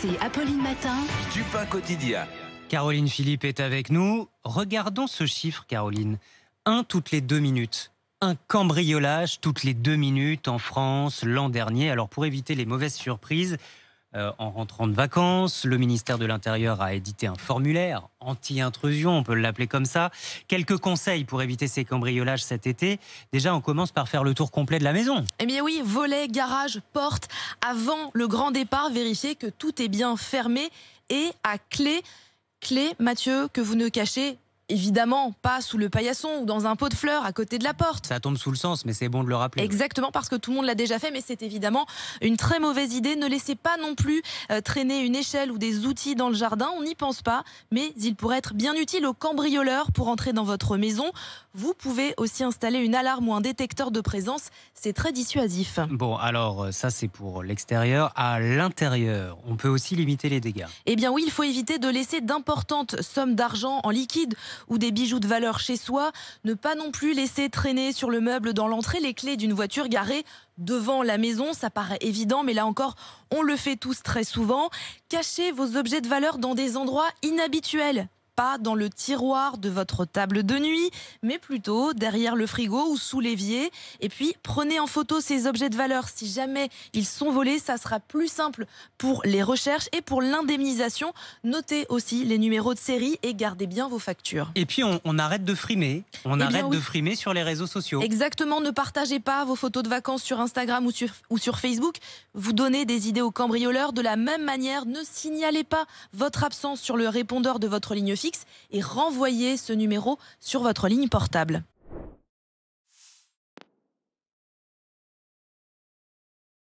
C'est Apolline Matin. Du pain quotidien. Caroline Philippe est avec nous. Regardons ce chiffre, Caroline. Un toutes les deux minutes. Un cambriolage toutes les deux minutes en France l'an dernier. Alors pour éviter les mauvaises surprises, euh, en rentrant de vacances. Le ministère de l'Intérieur a édité un formulaire anti-intrusion, on peut l'appeler comme ça. Quelques conseils pour éviter ces cambriolages cet été. Déjà, on commence par faire le tour complet de la maison. Eh bien oui, volet, garage, porte. Avant le grand départ, vérifiez que tout est bien fermé et à clé. Clé, Mathieu, que vous ne cachez évidemment pas sous le paillasson ou dans un pot de fleurs à côté de la porte. Ça tombe sous le sens, mais c'est bon de le rappeler. Exactement, parce que tout le monde l'a déjà fait, mais c'est évidemment une très mauvaise idée. Ne laissez pas non plus euh, traîner une échelle ou des outils dans le jardin, on n'y pense pas, mais il pourrait être bien utile aux cambrioleurs pour entrer dans votre maison. Vous pouvez aussi installer une alarme ou un détecteur de présence, c'est très dissuasif. Bon, alors euh, ça c'est pour l'extérieur. À l'intérieur, on peut aussi limiter les dégâts. Eh bien oui, il faut éviter de laisser d'importantes sommes d'argent en liquide ou des bijoux de valeur chez soi. Ne pas non plus laisser traîner sur le meuble dans l'entrée les clés d'une voiture garée devant la maison, ça paraît évident, mais là encore, on le fait tous très souvent. Cachez vos objets de valeur dans des endroits inhabituels pas dans le tiroir de votre table de nuit, mais plutôt derrière le frigo ou sous l'évier. Et puis, prenez en photo ces objets de valeur. Si jamais ils sont volés, ça sera plus simple pour les recherches et pour l'indemnisation. Notez aussi les numéros de série et gardez bien vos factures. Et puis, on, arrête de frimer. On eh arrête de frimer sur les réseaux sociaux. Exactement. Ne partagez pas vos photos de vacances sur Instagram ou sur, ou sur Facebook. Vous donnez des idées aux cambrioleurs. De la même manière, ne signalez pas votre absence sur le répondeur de votre ligne fixe et renvoyer ce numéro sur votre ligne portable.